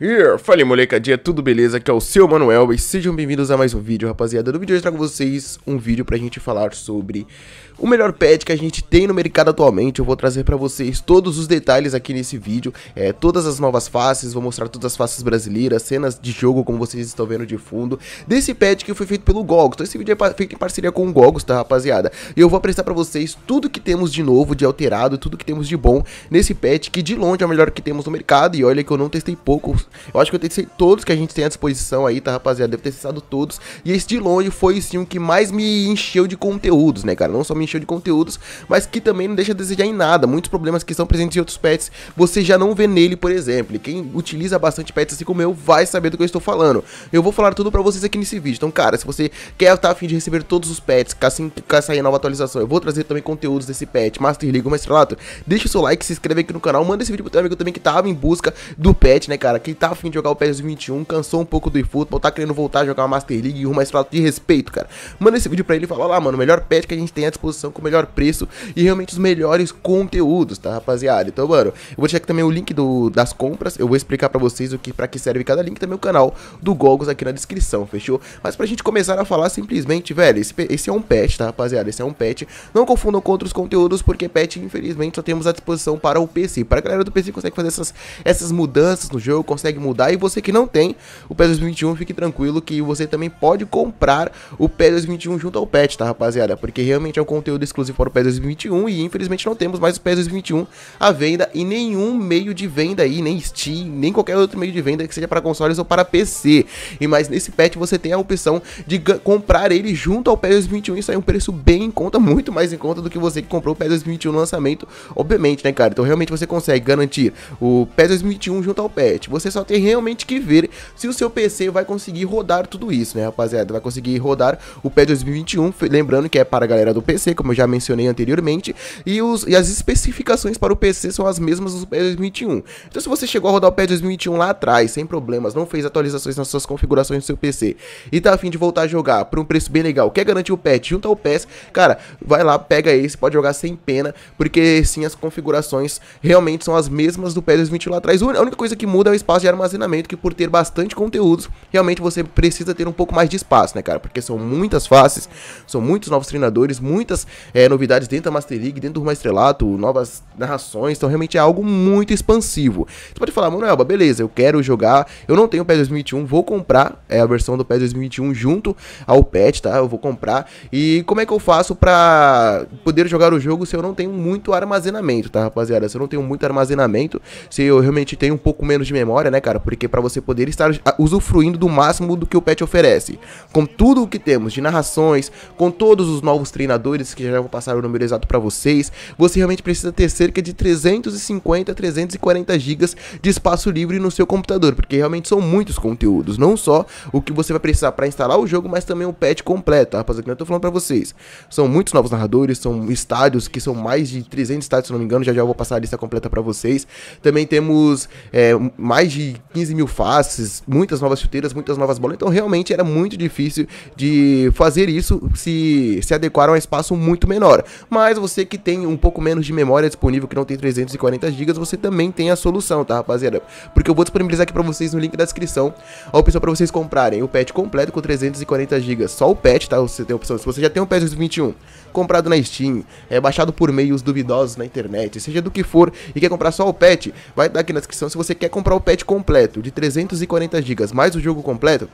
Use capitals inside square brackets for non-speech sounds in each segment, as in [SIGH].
Here, fala molecadinha, tudo beleza? Aqui é o seu Manuel e sejam bem-vindos a mais um vídeo, rapaziada. No vídeo de hoje eu trago vocês um vídeo pra gente falar sobre o melhor pet que a gente tem no mercado atualmente. Eu vou trazer pra vocês todos os detalhes aqui nesse vídeo, é, todas as novas faces, vou mostrar todas as faces brasileiras, cenas de jogo, como vocês estão vendo de fundo, desse pet que foi feito pelo Gogos. Então esse vídeo é feito em parceria com o Gogos, tá, rapaziada? E eu vou apresentar pra vocês tudo que temos de novo, de alterado, tudo que temos de bom nesse pet, que de longe é o melhor que temos no mercado. E olha que eu não testei poucos eu acho que eu testei todos que a gente tem à disposição aí, tá, rapaziada? Devo ter testado todos. E esse de longe foi sim o que mais me encheu de conteúdos, né, cara? Não só me encheu de conteúdos, mas que também não deixa a desejar em nada. Muitos problemas que são presentes em outros pets, você já não vê nele, por exemplo. E quem utiliza bastante pets assim como eu, vai saber do que eu estou falando. Eu vou falar tudo pra vocês aqui nesse vídeo. Então, cara, se você quer estar tá afim de receber todos os pets, assim que sair a nova atualização, eu vou trazer também conteúdos desse pet, Master League, o mestrelato deixa o seu like, se inscreve aqui no canal, manda esse vídeo pro teu amigo também que tava em busca do pet, né, cara? Que tá afim de jogar o PES 21, cansou um pouco do eFootball, tá querendo voltar a jogar uma Master League e uma estrada de respeito, cara. Manda esse vídeo pra ele e fala, lá, mano, o melhor pet que a gente tem à disposição com o melhor preço e realmente os melhores conteúdos, tá, rapaziada? Então, mano, eu vou deixar aqui também o link do, das compras, eu vou explicar pra vocês o que, pra que serve cada link, também o canal do Gogos aqui na descrição, fechou? Mas pra gente começar a falar simplesmente, velho, esse, esse é um pet, tá, rapaziada? Esse é um pet, não confundam com outros conteúdos, porque pet, infelizmente, só temos à disposição para o PC. Pra galera do PC consegue fazer essas, essas mudanças no jogo, consegue consegue mudar. E você que não tem o PES 2021, fique tranquilo que você também pode comprar o PES 2021 junto ao patch, tá, rapaziada? Porque realmente é um conteúdo exclusivo para o PES 2021 e infelizmente não temos mais o PES 2021 à venda e nenhum meio de venda aí, nem Steam, nem qualquer outro meio de venda que seja para consoles ou para PC. E mas nesse patch você tem a opção de comprar ele junto ao PES 2021 e sair é um preço bem em conta, [LAUGHS] muito mais em conta do que você que comprou o PES 2021 no lançamento, obviamente, né, cara? Então realmente você consegue garantir o PES 2021 junto ao patch. Você só só tem realmente que ver se o seu PC vai conseguir rodar tudo isso, né, rapaziada? Vai conseguir rodar o PES 2021, lembrando que é para a galera do PC, como eu já mencionei anteriormente, e, os, e as especificações para o PC são as mesmas do PES 2021. Então, se você chegou a rodar o PES 2021 lá atrás, sem problemas, não fez atualizações nas suas configurações do seu PC e tá afim de voltar a jogar por um preço bem legal, quer garantir o patch junto ao PES, cara, vai lá, pega esse, pode jogar sem pena, porque sim, as configurações realmente são as mesmas do PES 2021 lá atrás. A única coisa que muda é o espaço de armazenamento que por ter bastante conteúdos, realmente você precisa ter um pouco mais de espaço, né, cara? Porque são muitas faces, são muitos novos treinadores, muitas é, novidades dentro da Master League, dentro do Rumo Estrelato, novas narrações, então realmente é algo muito expansivo. Você pode falar, Manoelba, beleza, eu quero jogar, eu não tenho o PES 2021, vou comprar é, a versão do PES 2021 junto ao patch, tá? Eu vou comprar. E como é que eu faço pra poder jogar o jogo se eu não tenho muito armazenamento, tá, rapaziada? Se eu não tenho muito armazenamento, se eu realmente tenho um pouco menos de memória, né? né, cara? Porque para você poder estar usufruindo do máximo do que o patch oferece. Com tudo o que temos de narrações, com todos os novos treinadores que já vou passar o número exato para vocês, você realmente precisa ter cerca de 350 a 340 gigas de espaço livre no seu computador, porque realmente são muitos conteúdos, não só o que você vai precisar para instalar o jogo, mas também o patch completo, tá, rapaziada, que eu tô falando para vocês. São muitos novos narradores, são estádios que são mais de 300 estádios, se não me engano, já já vou passar a lista completa para vocês. Também temos é, mais de de 15 mil faces, muitas novas chuteiras, muitas novas bolas. Então realmente era muito difícil de fazer isso se se adequar a um espaço muito menor. Mas você que tem um pouco menos de memória disponível, que não tem 340 GB, você também tem a solução, tá, rapaziada? Porque eu vou disponibilizar aqui para vocês no link da descrição a opção para vocês comprarem o patch completo com 340 GB, só o patch, tá? Você tem a opção. Se você já tem um patch 2021 comprado na Steam, é baixado por meios duvidosos na internet, seja do que for, e quer comprar só o patch, vai dar aqui na descrição se você quer comprar o patch completo de 340 GB mais o jogo completo,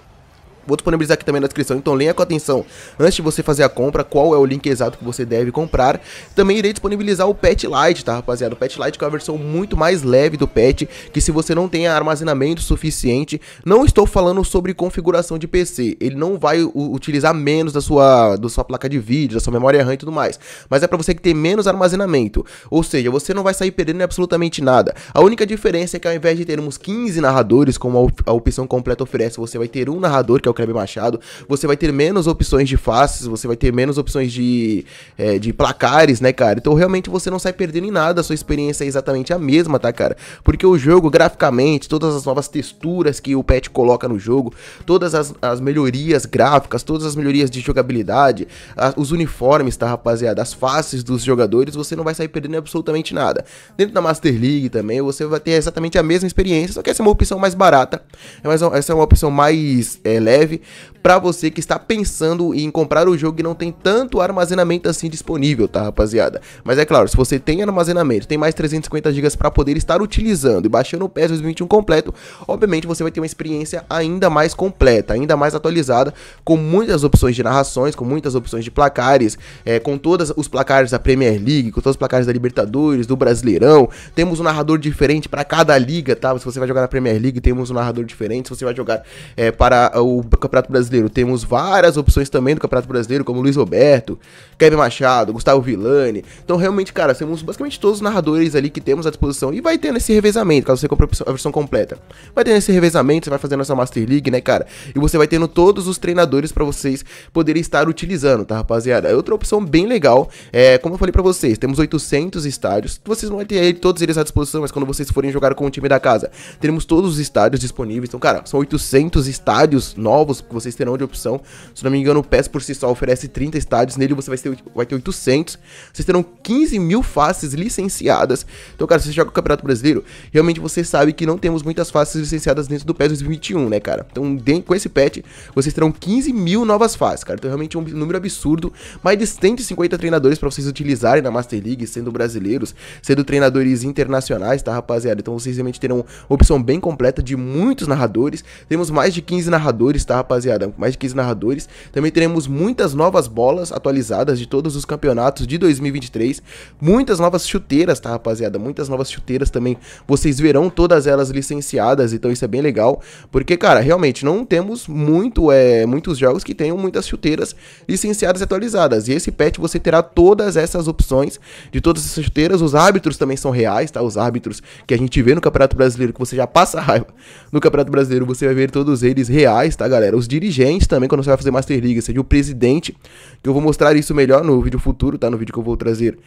Vou disponibilizar aqui também na descrição, então leia com atenção antes de você fazer a compra qual é o link exato que você deve comprar. Também irei disponibilizar o Pet Lite, tá rapaziada? O Pet Lite que é uma versão muito mais leve do Pet, que se você não tem armazenamento suficiente, não estou falando sobre configuração de PC, ele não vai utilizar menos da sua, da sua placa de vídeo, da sua memória RAM e tudo mais, mas é para você que tem menos armazenamento, ou seja, você não vai sair perdendo absolutamente nada. A única diferença é que ao invés de termos 15 narradores, como a opção completa oferece, você vai ter um narrador, que é o Kleber Machado, você vai ter menos opções de faces, você vai ter menos opções de, é, de placares, né, cara? Então realmente você não sai perdendo em nada, a sua experiência é exatamente a mesma, tá, cara? Porque o jogo, graficamente, todas as novas texturas que o patch coloca no jogo, todas as, as melhorias gráficas, todas as melhorias de jogabilidade, a, os uniformes, tá, rapaziada? As faces dos jogadores, você não vai sair perdendo absolutamente nada. Dentro da Master League também, você vai ter exatamente a mesma experiência, só que essa é uma opção mais barata, é mas essa é uma opção mais é, leve breve para você que está pensando em comprar o jogo e não tem tanto armazenamento assim disponível, tá, rapaziada? Mas é claro, se você tem armazenamento, tem mais 350 GB para poder estar utilizando e baixando o PES 2021 completo, obviamente você vai ter uma experiência ainda mais completa, ainda mais atualizada, com muitas opções de narrações, com muitas opções de placares, é, com todos os placares da Premier League, com todos os placares da Libertadores, do Brasileirão. Temos um narrador diferente para cada liga, tá? Se você vai jogar na Premier League, temos um narrador diferente. Se você vai jogar é, para o Campeonato Brasileiro, Brasileiro temos várias opções também do Campeonato Brasileiro, como Luiz Roberto, Kevin Machado, Gustavo Villani. Então, realmente, cara, temos basicamente todos os narradores ali que temos à disposição. E vai tendo esse revezamento, caso você compre a versão completa. Vai tendo esse revezamento, você vai fazendo essa Master League, né, cara? E você vai tendo todos os treinadores para vocês poderem estar utilizando, tá, rapaziada? É outra opção bem legal. É, como eu falei para vocês, temos 800 estádios. Vocês não vão ter todos eles à disposição, mas quando vocês forem jogar com o time da casa, teremos todos os estádios disponíveis. Então, cara, são 800 estádios novos que vocês terão terão é de opção. Se não me engano, o PES por si só oferece 30 estádios, nele você vai ter, vai ter 800. Vocês terão 15 mil faces licenciadas. Então, cara, se você joga o Campeonato Brasileiro, realmente você sabe que não temos muitas faces licenciadas dentro do PES 2021, né, cara? Então, com esse patch, vocês terão 15 mil novas faces, cara. Então, realmente é um número absurdo. Mais de 150 treinadores para vocês utilizarem na Master League, sendo brasileiros, sendo treinadores internacionais, tá, rapaziada? Então, vocês realmente terão opção bem completa de muitos narradores. Temos mais de 15 narradores, tá, rapaziada? mais de 15 narradores. Também teremos muitas novas bolas atualizadas de todos os campeonatos de 2023, muitas novas chuteiras, tá, rapaziada? Muitas novas chuteiras também. Vocês verão todas elas licenciadas, então isso é bem legal, porque cara, realmente não temos muito é, muitos jogos que tenham muitas chuteiras licenciadas e atualizadas. E esse patch você terá todas essas opções de todas essas chuteiras. Os árbitros também são reais, tá? Os árbitros que a gente vê no Campeonato Brasileiro que você já passa raiva. No Campeonato Brasileiro você vai ver todos eles reais, tá, galera? Os dirigentes dirigente também, quando você vai fazer Master League, seja o presidente, que eu vou mostrar isso melhor no vídeo futuro, tá? No vídeo que eu vou trazer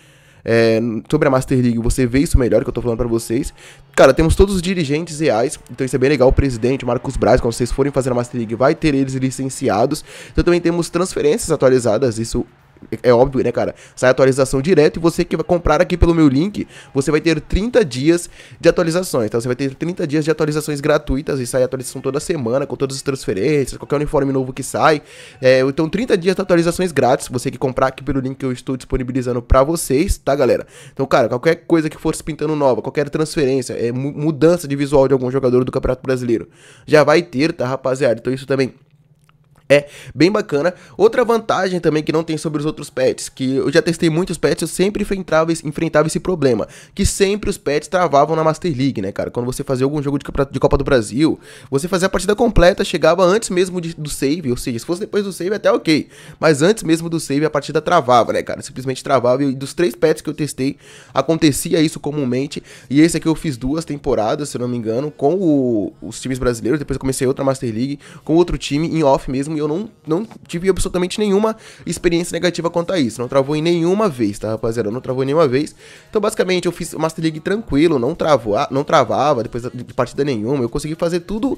é, sobre a Master League, você vê isso melhor que eu tô falando pra vocês. Cara, temos todos os dirigentes reais, então isso é bem legal. O presidente, Marcos Braz, quando vocês forem fazer a Master League, vai ter eles licenciados. Então também temos transferências atualizadas, isso é óbvio, né, cara? Sai atualização direto e você que vai comprar aqui pelo meu link, você vai ter 30 dias de atualizações, tá? Você vai ter 30 dias de atualizações gratuitas e sai atualização toda semana com todas as transferências, qualquer uniforme novo que sai. É, então, 30 dias de atualizações grátis, você que comprar aqui pelo link que eu estou disponibilizando para vocês, tá, galera? Então, cara, qualquer coisa que for se pintando nova, qualquer transferência, é, mudança de visual de algum jogador do Campeonato Brasileiro, já vai ter, tá, rapaziada? Então, isso também é bem bacana. Outra vantagem também que não tem sobre os outros pets, que eu já testei muitos pets, eu sempre enfrentava, enfrentava esse problema, que sempre os pets travavam na Master League, né, cara? Quando você fazia algum jogo de, de Copa do Brasil, você fazia a partida completa, chegava antes mesmo de, do save, ou seja, se fosse depois do save até ok, mas antes mesmo do save a partida travava, né, cara? Simplesmente travava e dos três pets que eu testei, acontecia isso comumente, e esse aqui eu fiz duas temporadas, se eu não me engano, com o, os times brasileiros, depois eu comecei outra Master League, com outro time, em off mesmo, eu não, não tive absolutamente nenhuma experiência negativa quanto a isso. Não travou em nenhuma vez, tá, rapaziada? Não travou em nenhuma vez. Então, basicamente, eu fiz Master League tranquilo, não, travou, não travava depois de partida nenhuma. Eu consegui fazer tudo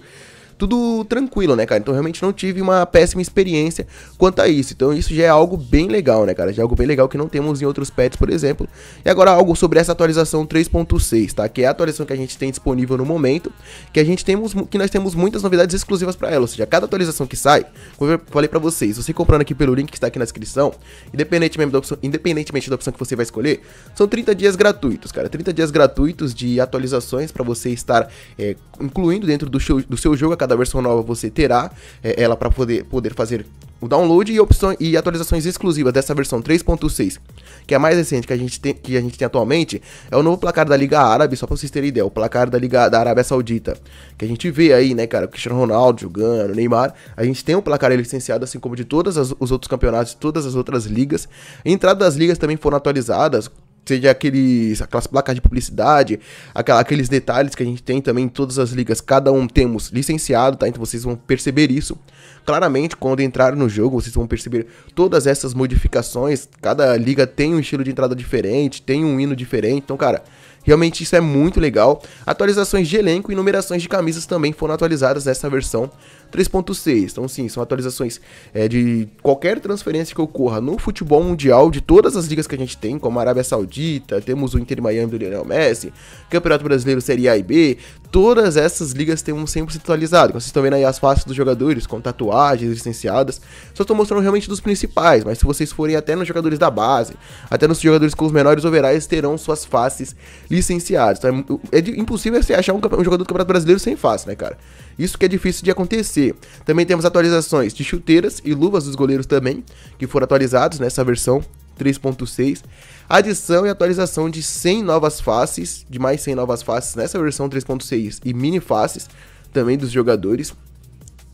tudo tranquilo, né, cara? Então realmente não tive uma péssima experiência quanto a isso. Então isso já é algo bem legal, né, cara? Já é algo bem legal que não temos em outros pets, por exemplo. E agora algo sobre essa atualização 3.6, tá? Que é a atualização que a gente tem disponível no momento, que a gente temos que nós temos muitas novidades exclusivas para ela, ou seja, cada atualização que sai, como eu falei para vocês, você comprando aqui pelo link que está aqui na descrição, independentemente da opção, independentemente da opção que você vai escolher, são 30 dias gratuitos, cara. 30 dias gratuitos de atualizações para você estar é, incluindo dentro do show do seu jogo a cada cada versão nova você terá é, ela para poder, poder fazer o download e, opções e atualizações exclusivas dessa versão 3.6, que é a mais recente que a, gente tem, que a gente tem atualmente, é o novo placar da Liga Árabe, só para vocês terem ideia, o placar da Liga da Arábia Saudita, que a gente vê aí, né, cara, o Cristiano Ronaldo jogando, Neymar, a gente tem um placar licenciado, assim como de todos os outros campeonatos, todas as outras ligas, a entrada das ligas também foram atualizadas, seja aqueles, aquelas placas de publicidade, aquela, aqueles detalhes que a gente tem também em todas as ligas, cada um temos licenciado, tá? Então vocês vão perceber isso. Claramente, quando entrar no jogo, vocês vão perceber todas essas modificações, cada liga tem um estilo de entrada diferente, tem um hino diferente, então, cara... Realmente isso é muito legal. Atualizações de elenco e numerações de camisas também foram atualizadas nessa versão 3.6. Então, sim, são atualizações é, de qualquer transferência que ocorra no futebol mundial, de todas as ligas que a gente tem, como a Arábia Saudita, temos o Inter Miami do Lionel Messi, Campeonato Brasileiro Série A e B. Todas essas ligas têm um 100% atualizado. Vocês estão vendo aí as faces dos jogadores, com tatuagens licenciadas. Só estou mostrando realmente dos principais, mas se vocês forem até nos jogadores da base, até nos jogadores com os menores overais, terão suas faces licenciadas. Então, é, é, impossível você achar um, um jogador do Campeonato Brasileiro sem face, né, cara? Isso que é difícil de acontecer. Também temos atualizações de chuteiras e luvas dos goleiros também, que foram atualizados nessa versão 3.6. Adição e atualização de 100 novas faces, de mais 100 novas faces nessa versão 3.6 e mini faces também dos jogadores.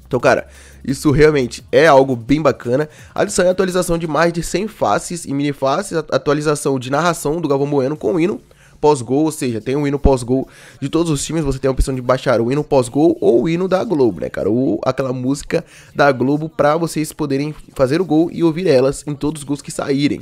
Então, cara, isso realmente é algo bem bacana. Adição e atualização de mais de 100 faces e mini faces, atualização de narração do Galvão Bueno com o hino pós-gol, ou seja, tem um hino pós-gol de todos os times, você tem a opção de baixar o hino pós-gol ou o hino da Globo, né, cara? Ou aquela música da Globo para vocês poderem fazer o gol e ouvir elas em todos os gols que saírem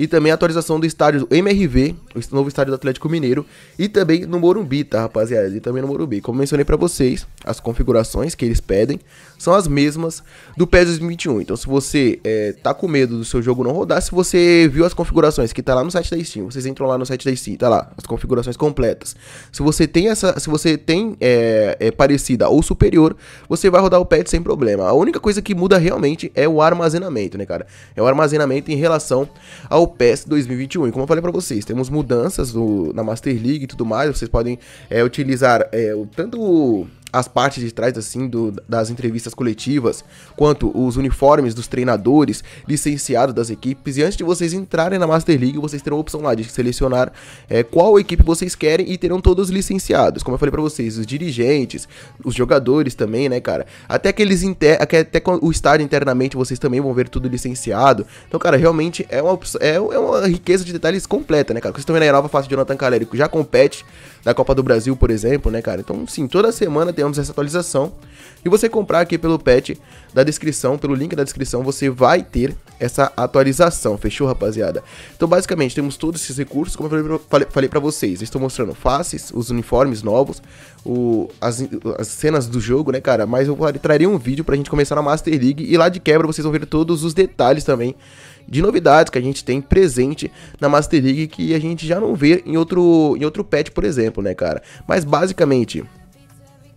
e também a atualização do estádio MRV, o novo estádio do Atlético Mineiro, e também no Morumbi, tá, rapaziada? E também no Morumbi. Como mencionei para vocês, as configurações que eles pedem são as mesmas do PES 2021. Então, se você é, tá com medo do seu jogo não rodar, se você viu as configurações que tá lá no site da Steam, vocês entram lá no site da Steam, tá lá, as configurações completas. Se você tem essa, se você tem é, é, parecida ou superior, você vai rodar o PES sem problema. A única coisa que muda realmente é o armazenamento, né, cara? É o armazenamento em relação ao PES 2021. E como eu falei para vocês, temos mudanças do, na Master League e tudo mais, vocês podem é, utilizar é, tanto as partes de trás, assim, do, das entrevistas coletivas, quanto os uniformes dos treinadores, licenciados das equipes. E antes de vocês entrarem na Master League, vocês terão a opção lá de selecionar é, qual equipe vocês querem e terão todos licenciados. Como eu falei para vocês, os dirigentes, os jogadores também, né, cara? Até que eles inter... até o estádio internamente vocês também vão ver tudo licenciado. Então, cara, realmente é uma, é, é, uma riqueza de detalhes completa, né, cara? Vocês estão vendo aí a nova face de Jonathan Caleri, que já compete na Copa do Brasil, por exemplo, né, cara? Então, sim, toda semana temos essa atualização. E você comprar aqui pelo patch da descrição, pelo link da descrição, você vai ter essa atualização, fechou, rapaziada? Então, basicamente, temos todos esses recursos, como eu falei, falei para vocês, estou mostrando faces, os uniformes novos, o, as, as, cenas do jogo, né, cara? Mas eu traria um vídeo pra gente começar na Master League e lá de quebra vocês vão ver todos os detalhes também de novidades que a gente tem presente na Master League que a gente já não vê em outro, em outro patch, por exemplo, né, cara? Mas, basicamente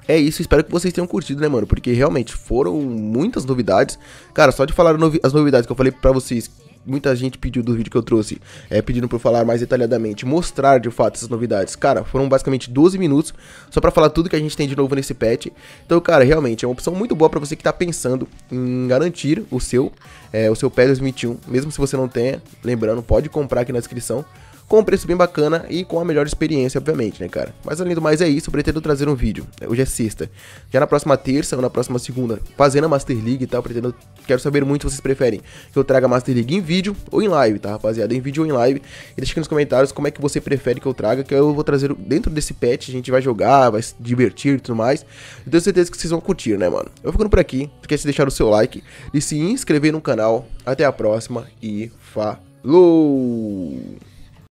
é isso, espero que vocês tenham curtido, né, mano? Porque realmente foram muitas novidades. Cara, só de falar novi as novidades que eu falei para vocês, muita gente pediu do vídeo que eu trouxe, é, pedindo pra eu falar mais detalhadamente, mostrar de fato essas novidades. Cara, foram basicamente 12 minutos só para falar tudo que a gente tem de novo nesse patch. Então, cara, realmente é uma opção muito boa para você que tá pensando em garantir o seu, é, o seu PES 2021, mesmo se você não tenha. Lembrando, pode comprar aqui na descrição com um preço bem bacana e com a melhor experiência, obviamente, né, cara? Mas além do mais é isso, pretendo trazer um vídeo. Hoje é sexta. Já na próxima terça ou na próxima segunda, fazendo a Master League, tá? tal pretendo, quero saber muito se vocês preferem que eu traga a Master League em vídeo ou em live, tá, rapaziada? Em vídeo ou em live. E deixa aqui nos comentários como é que você prefere que eu traga, que eu vou trazer dentro desse patch, a gente vai jogar, vai se divertir e tudo mais. Eu tenho certeza que vocês vão curtir, né, mano? Eu vou ficando por aqui. Esquece de deixar o seu like, e se inscrever no canal. Até a próxima e falou!